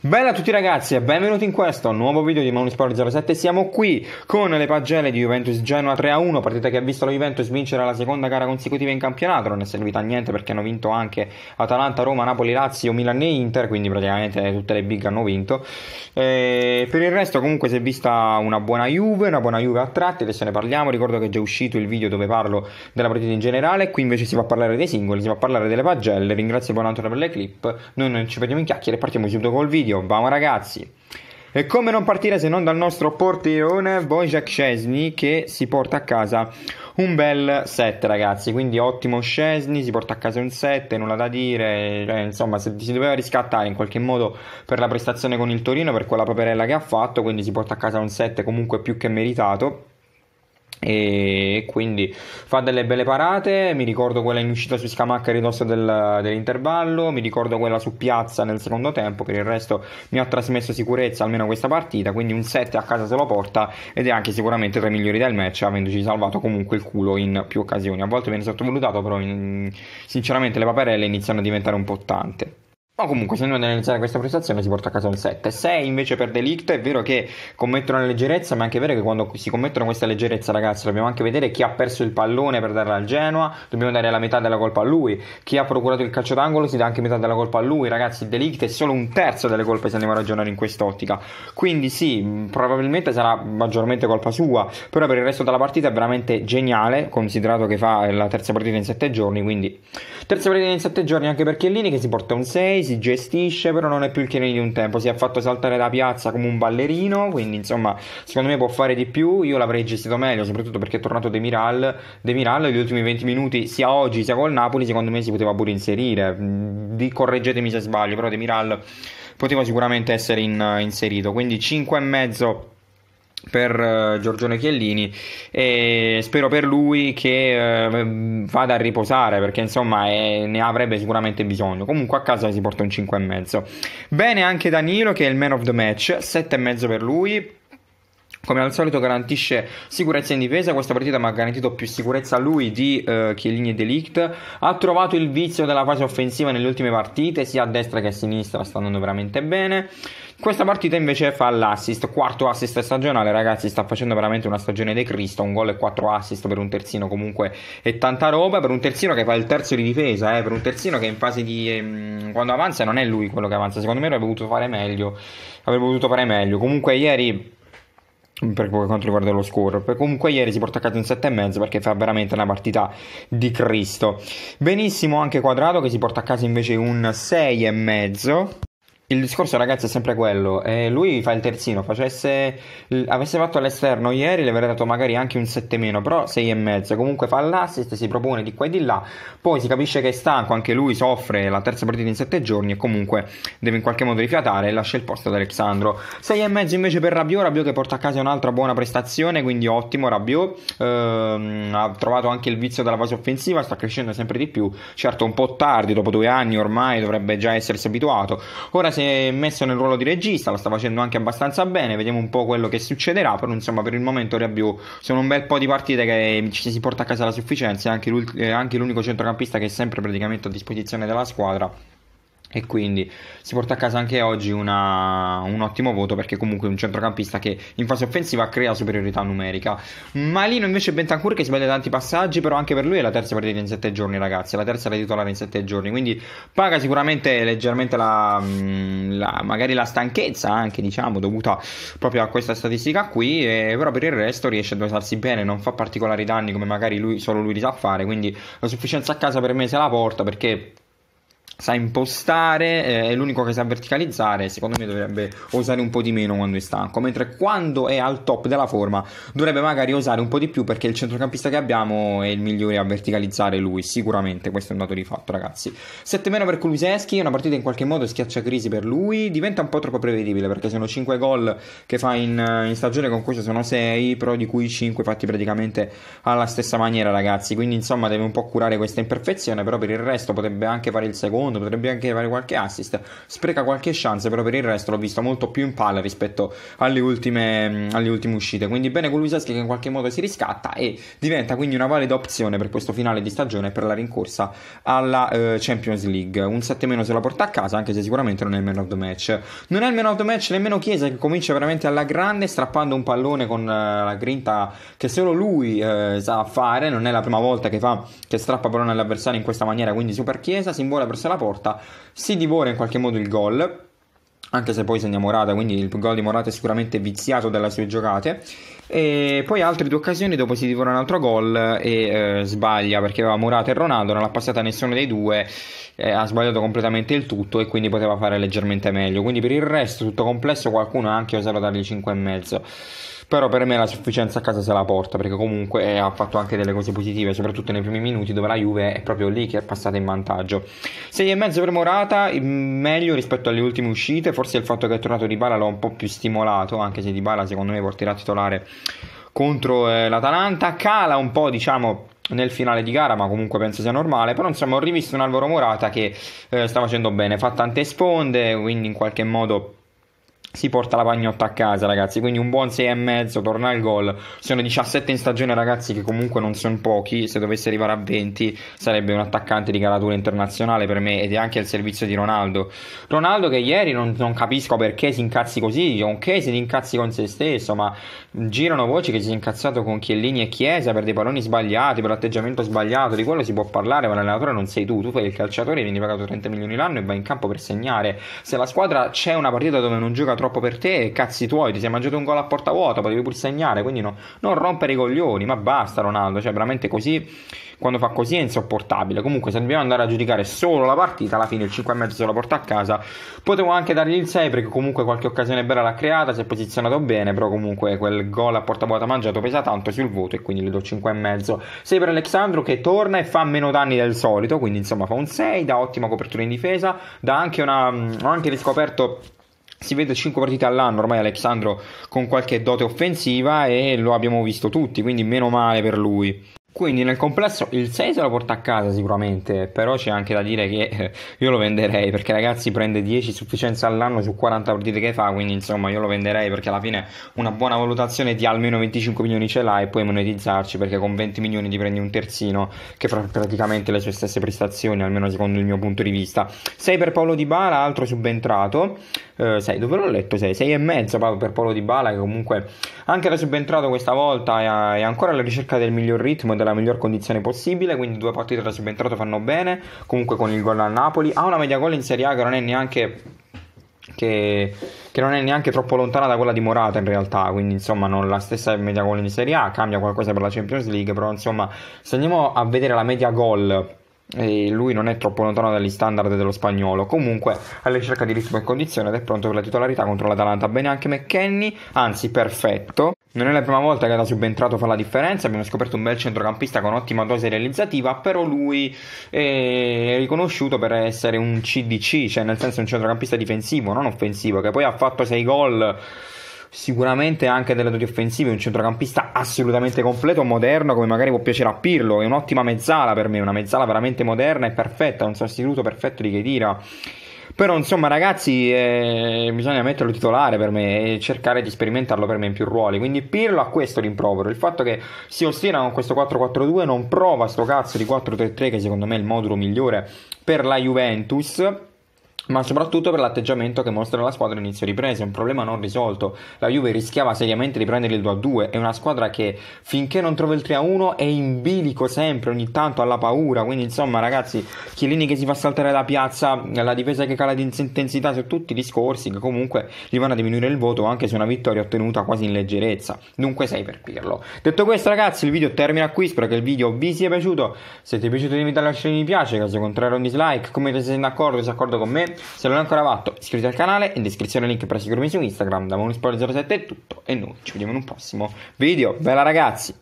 Bella a tutti ragazzi e benvenuti in questo nuovo video di Maunisport 07 Siamo qui con le pagelle di Juventus Genoa 3-1 Partita che ha visto la Juventus vincere la seconda gara consecutiva in campionato Non è servita a niente perché hanno vinto anche Atalanta, Roma, Napoli, Lazio, Milan e Inter Quindi praticamente tutte le big hanno vinto e Per il resto comunque si è vista una buona Juve, una buona Juve a tratti Adesso ne parliamo, ricordo che è già uscito il video dove parlo della partita in generale Qui invece si va a parlare dei singoli, si va a parlare delle pagelle Ringrazio Buon Antonio per le clip Noi non ci vediamo in chiacchiere e partiamo subito col video video. Vamo ragazzi! E come non partire se non dal nostro porterone Wojciech Szczesny che si porta a casa un bel set ragazzi, quindi ottimo Szczesny, si porta a casa un set, nulla da dire, eh, insomma se, si doveva riscattare in qualche modo per la prestazione con il Torino, per quella paperella che ha fatto, quindi si porta a casa un set comunque più che meritato e quindi fa delle belle parate mi ricordo quella in uscita su Scamacca a ridosso del, dell'intervallo mi ricordo quella su Piazza nel secondo tempo per il resto mi ha trasmesso sicurezza almeno questa partita quindi un 7 a casa se lo porta ed è anche sicuramente tra i migliori del match avendoci salvato comunque il culo in più occasioni a volte viene sottovalutato però in, sinceramente le paperelle iniziano a diventare un po' tante ma comunque, se non analizzare questa prestazione, si porta a casa un 7. 6 invece per Delict. È vero che commettono una leggerezza, ma è anche vero che quando si commettono questa leggerezza, ragazzi, dobbiamo anche vedere chi ha perso il pallone per darla al Genoa. Dobbiamo dare la metà della colpa a lui. Chi ha procurato il calcio d'angolo si dà anche metà della colpa a lui. Ragazzi, Delict è solo un terzo delle colpe se andiamo a ragionare in quest'ottica. Quindi, sì, probabilmente sarà maggiormente colpa sua. Però per il resto della partita è veramente geniale, considerato che fa la terza partita in 7 giorni. Quindi, terza partita in 7 giorni anche per Chiellini, che si porta un 6 si gestisce, però non è più il Chiellini di un tempo. Si è fatto saltare la piazza come un ballerino. Quindi, insomma, secondo me può fare di più. Io l'avrei gestito meglio, soprattutto perché è tornato De Miral. De Miral, negli ultimi 20 minuti, sia oggi sia col Napoli, secondo me si poteva pure inserire. Di, correggetemi se sbaglio, però De Miral poteva sicuramente essere in, inserito. Quindi 5,5 per eh, Giorgione Chiellini e spero per lui che eh, vada a riposare perché insomma è, ne avrebbe sicuramente bisogno comunque a casa si porta un 5,5 bene anche Danilo che è il man of the match 7,5 per lui come al solito garantisce sicurezza in difesa, questa partita mi ha garantito più sicurezza a lui di eh, Chiellini e Delict, ha trovato il vizio della fase offensiva nelle ultime partite, sia a destra che a sinistra sta andando veramente bene, questa partita invece fa l'assist, quarto assist stagionale, ragazzi sta facendo veramente una stagione de Cristo, un gol e quattro assist per un terzino comunque e tanta roba, per un terzino che fa il terzo di difesa, eh, per un terzino che in fase di... Eh, quando avanza non è lui quello che avanza, secondo me avrebbe potuto fare meglio, avrebbe potuto fare meglio, comunque ieri per quanto riguarda lo score. Comunque ieri si porta a casa un 7,5 perché fa veramente una partita di Cristo. Benissimo anche Quadrato che si porta a casa invece un 6,5 il discorso ragazzi è sempre quello eh, lui fa il terzino facesse l- avesse fatto all'esterno ieri le avrei dato magari anche un 7 meno però 6,5 comunque fa l'assist si propone di qua e di là poi si capisce che è stanco anche lui soffre la terza partita in 7 giorni e comunque deve in qualche modo rifiatare e lascia il posto ad Alexandro 6,5 invece per Rabiot Rabiot che porta a casa un'altra buona prestazione quindi ottimo Rabiot ehm, ha trovato anche il vizio della fase offensiva sta crescendo sempre di più certo un po' tardi dopo due anni ormai dovrebbe già essersi abituato ora si è messo nel ruolo di regista, lo sta facendo anche abbastanza bene, vediamo un po' quello che succederà, però insomma per il momento Rebiu sono un bel po' di partite che ci si porta a casa la sufficienza, è anche, eh, anche l'unico centrocampista che è sempre praticamente a disposizione della squadra e quindi si porta a casa anche oggi una, un ottimo voto perché comunque è un centrocampista che in fase offensiva crea superiorità numerica. Malino invece Bentancur che sbaglia tanti passaggi, però anche per lui è la terza partita in sette giorni ragazzi, la terza da titolare in sette giorni, quindi paga sicuramente leggermente la, mm, la, magari la stanchezza anche diciamo dovuta proprio a questa statistica qui, e, però per il resto riesce a dosarsi bene, non fa particolari danni come magari lui, solo lui li sa fare, quindi la sufficienza a casa per me se la porta perché sa impostare, eh, è l'unico che sa verticalizzare, secondo me dovrebbe osare un po' di meno quando è stanco, mentre quando è al top della forma dovrebbe magari osare un po' di più perché il centrocampista che abbiamo è il migliore a verticalizzare lui, sicuramente questo è un dato di fatto ragazzi. 7 meno per Kuluseschi, una partita in qualche modo schiaccia crisi per lui, diventa un po' troppo prevedibile perché sono 5 gol che fa in, in stagione, con questo sono 6, però di cui 5 fatti praticamente alla stessa maniera ragazzi, quindi insomma deve un po' curare questa imperfezione, però per il resto potrebbe anche fare il secondo secondo, potrebbe anche fare qualche assist, spreca qualche chance, però per il resto l'ho visto molto più in palla rispetto alle ultime, alle ultime uscite. Quindi bene con Luisaschi che in qualche modo si riscatta e diventa quindi una valida opzione per questo finale di stagione per la rincorsa alla eh, Champions League. Un 7 se la porta a casa, anche se sicuramente non è il man of the match. Non è il man of the match nemmeno Chiesa che comincia veramente alla grande, strappando un pallone con eh, la grinta che solo lui eh, sa fare. Non è la prima volta che, fa, che strappa pallone all'avversario in questa maniera, quindi super Chiesa, si invola verso la porta, si divora in qualche modo il gol, anche se poi segna Morata, quindi il gol di Morata è sicuramente viziato dalle sue giocate. E poi altre due occasioni dopo si divora un altro gol e eh, sbaglia perché aveva Morata e Ronaldo, non l'ha passata nessuno dei due, eh, ha sbagliato completamente il tutto e quindi poteva fare leggermente meglio. Quindi per il resto tutto complesso qualcuno ha anche osato dargli 5,5. Però per me la sufficienza a casa se la porta perché comunque eh, ha fatto anche delle cose positive, soprattutto nei primi minuti dove la Juve è proprio lì che è passata in vantaggio. 6,5 per Morata, meglio rispetto alle ultime uscite, forse il fatto che è tornato Di Bala l'ha un po' più stimolato, anche se Di Bala secondo me porterà titolare contro eh, l'Atalanta, cala un po' diciamo nel finale di gara, ma comunque penso sia normale. Però insomma ho rivisto un Alvaro Morata che eh, sta facendo bene, fa tante sponde, quindi in qualche modo si porta la pagnotta a casa, ragazzi. Quindi un buon 6,5, torna al gol. Sono 17 in stagione, ragazzi, che comunque non sono pochi. Se dovesse arrivare a 20, sarebbe un attaccante di calatura internazionale per me ed è anche al servizio di Ronaldo. Ronaldo che ieri non, non capisco perché si incazzi così, ok se si incazzi con se stesso, ma girano voci che si è incazzato con Chiellini e Chiesa per dei palloni sbagliati, per l'atteggiamento sbagliato. Di quello si può parlare, ma l'allenatore non sei tu. Tu fai il calciatore, vieni pagato 30 milioni l'anno e vai in campo per segnare. Se la squadra c'è una partita dove non gioca troppo troppo per te, cazzi tuoi, ti sei mangiato un gol a porta vuota, potevi pur segnare, quindi no, non rompere i coglioni, ma basta Ronaldo, cioè veramente così, quando fa così è insopportabile. Comunque se dobbiamo andare a giudicare solo la partita, alla fine il 5,5 se lo porta a casa, potevo anche dargli il 6 perché comunque qualche occasione bella l'ha creata, si è posizionato bene, però comunque quel gol a porta vuota mangiato pesa tanto sul voto e quindi le do 5,5. 6 per Alexandro che torna e fa meno danni del solito, quindi insomma fa un 6, da ottima copertura in difesa, da anche una... Mm, ho anche riscoperto si vede 5 partite all'anno ormai Alexandro con qualche dote offensiva e lo abbiamo visto tutti, quindi meno male per lui. Quindi nel complesso il 6 se lo porta a casa sicuramente, però c'è anche da dire che eh, io lo venderei perché ragazzi prende 10 sufficienze all'anno su 40 partite che fa, quindi insomma io lo venderei perché alla fine una buona valutazione di almeno 25 milioni ce l'hai e puoi monetizzarci perché con 20 milioni ti prendi un terzino che fa praticamente le sue stesse prestazioni, almeno secondo il mio punto di vista. 6 per Paolo Di Bala, altro subentrato, 6 eh, dove l'ho letto 6? 6 e mezzo proprio per Paolo Di Bala che comunque anche da subentrato questa volta è ancora alla ricerca del miglior ritmo della nella miglior condizione possibile, quindi due partite da subentrato fanno bene, comunque con il gol al Napoli, ha una media gol in Serie A che non è neanche che, che, non è neanche troppo lontana da quella di Morata in realtà, quindi insomma non la stessa media gol di Serie A, cambia qualcosa per la Champions League, però insomma se andiamo a vedere la media gol e lui non è troppo lontano dagli standard dello spagnolo. Comunque alla ricerca di ritmo e condizione ed è pronto per la titolarità contro l'Atalanta. Bene anche McKenny, anzi perfetto. Non è la prima volta che da subentrato fa la differenza, abbiamo scoperto un bel centrocampista con ottima dose realizzativa, però lui è riconosciuto per essere un CDC, cioè nel senso un centrocampista difensivo, non offensivo, che poi ha fatto 6 gol sicuramente anche delle doti offensive, un centrocampista assolutamente completo, moderno, come magari può piacere a Pirlo, è un'ottima mezzala per me, una mezzala veramente moderna e perfetta, un sostituto perfetto di Chedira. Però insomma ragazzi eh, bisogna metterlo titolare per me e cercare di sperimentarlo per me in più ruoli. Quindi Pirlo ha questo rimprovero, il fatto che si ostina con questo 4-4-2 non prova sto cazzo di 4-3-3 che secondo me è il modulo migliore per la Juventus ma soprattutto per l'atteggiamento che mostra la squadra inizio riprese, un problema non risolto. La Juve rischiava seriamente di prendere il 2-2, è una squadra che finché non trova il 3-1 è in bilico sempre, ogni tanto alla paura, quindi insomma ragazzi, Chiellini che si fa saltare la piazza, la difesa che cala di intensità su tutti i discorsi che comunque gli vanno a diminuire il voto anche se una vittoria ottenuta quasi in leggerezza. Dunque sei per Pirlo. Detto questo ragazzi, il video termina qui, spero che il video vi sia piaciuto. Se ti è piaciuto devi lasciare un mi piace, caso contrario un dislike, come se sei d'accordo, sei d'accordo con me se non l'hai ancora fatto, iscriviti al canale, in descrizione il link per seguirmi su Instagram da Monisport07 è tutto e noi ci vediamo in un prossimo video. Bella ragazzi!